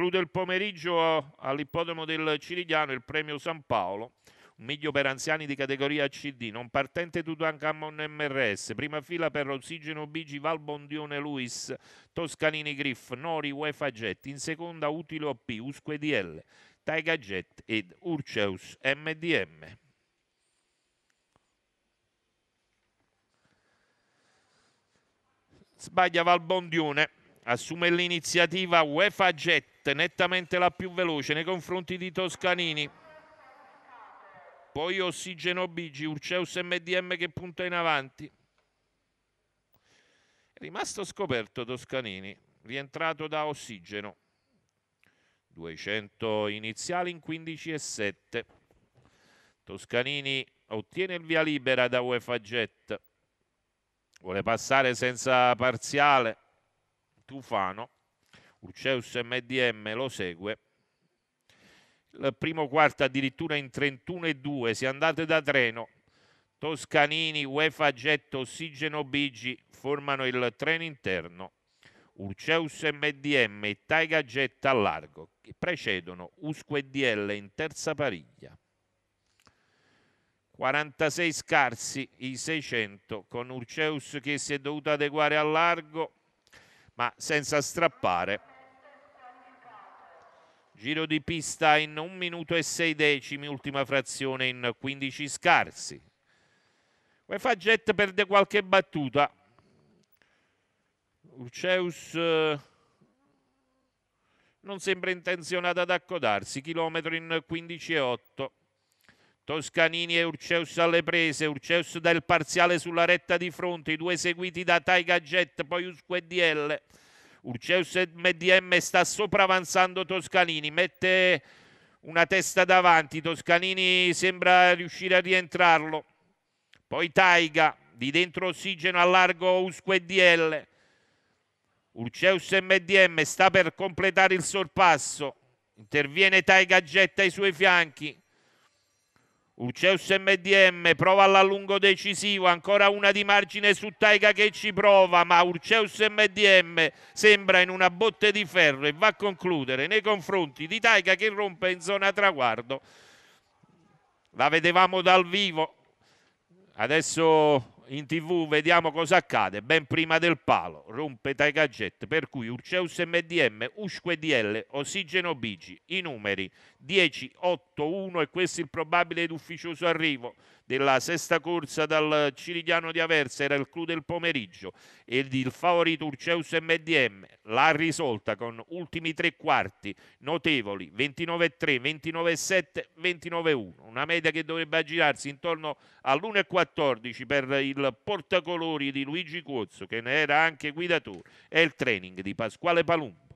Conclude il pomeriggio all'ippodromo del Cirigliano il premio San Paolo, un miglio per anziani di categoria CD, non partente Tutankhamon MRS, prima fila per Ossigeno Bigi, Valbondione Luis, Toscanini Griff, Nori UEFA Jet, in seconda Utile OP, Usque DL, Taiga Jet ed Urceus MDM. Sbaglia Valbondione, assume l'iniziativa UEFA Jet Conte, nettamente la più veloce nei confronti di Toscanini. Poi Ossigeno Bigi, Urceus MDM che punta in avanti. È rimasto scoperto Toscanini, rientrato da Ossigeno. 200 iniziali in 15 e 7. Toscanini ottiene il via libera da UEFA Jet. Vuole passare senza parziale Tufano. Urceus MDM lo segue. Il primo quarto addirittura in 31,2. Se andate da treno, Toscanini, UEFA Jet, Ossigeno Bigi formano il treno interno. Urceus MDM e Taiga Jet a largo, che precedono Usco e DL in terza pariglia. 46 scarsi i 600 con Urceus che si è dovuto adeguare a largo ma senza strappare Giro di pista in 1 minuto e 6 decimi, ultima frazione in 15 scarsi. UEFA Jet perde qualche battuta. Urceus eh, non sembra intenzionato ad accodarsi, chilometro in 15,8. Toscanini e Urceus alle prese, Urceus dà il parziale sulla retta di fronte, i due seguiti da Taiga Jet, poi Usco e DL. Urceus MDM sta sopravanzando Toscanini, mette una testa davanti, Toscanini sembra riuscire a rientrarlo. Poi Taiga, di dentro ossigeno a largo Usco DL. Urceus MDM sta per completare il sorpasso. Interviene Taiga, getta i suoi fianchi. Uceus MDM prova all'allungo decisivo, ancora una di margine su Taiga che ci prova, ma Urceus MDM sembra in una botte di ferro e va a concludere nei confronti di Taiga che rompe in zona traguardo. La vedevamo dal vivo, adesso in tv vediamo cosa accade, ben prima del palo, rompe tai gadget, per cui Urceus MDM, Usque DL, Ossigeno Bigi, i numeri 10, 8, 1 e questo è il probabile ed ufficioso arrivo della sesta corsa dal Cirigliano di Aversa, era il clou del pomeriggio, ed il favorito Urceus MDM l'ha risolta con ultimi tre quarti notevoli, 29-3, 29-7, 29-1 una media che dovrebbe aggirarsi intorno all'1,14 per il portacolori di Luigi Cuozzo, che ne era anche guidatore, e il training di Pasquale Palumbo.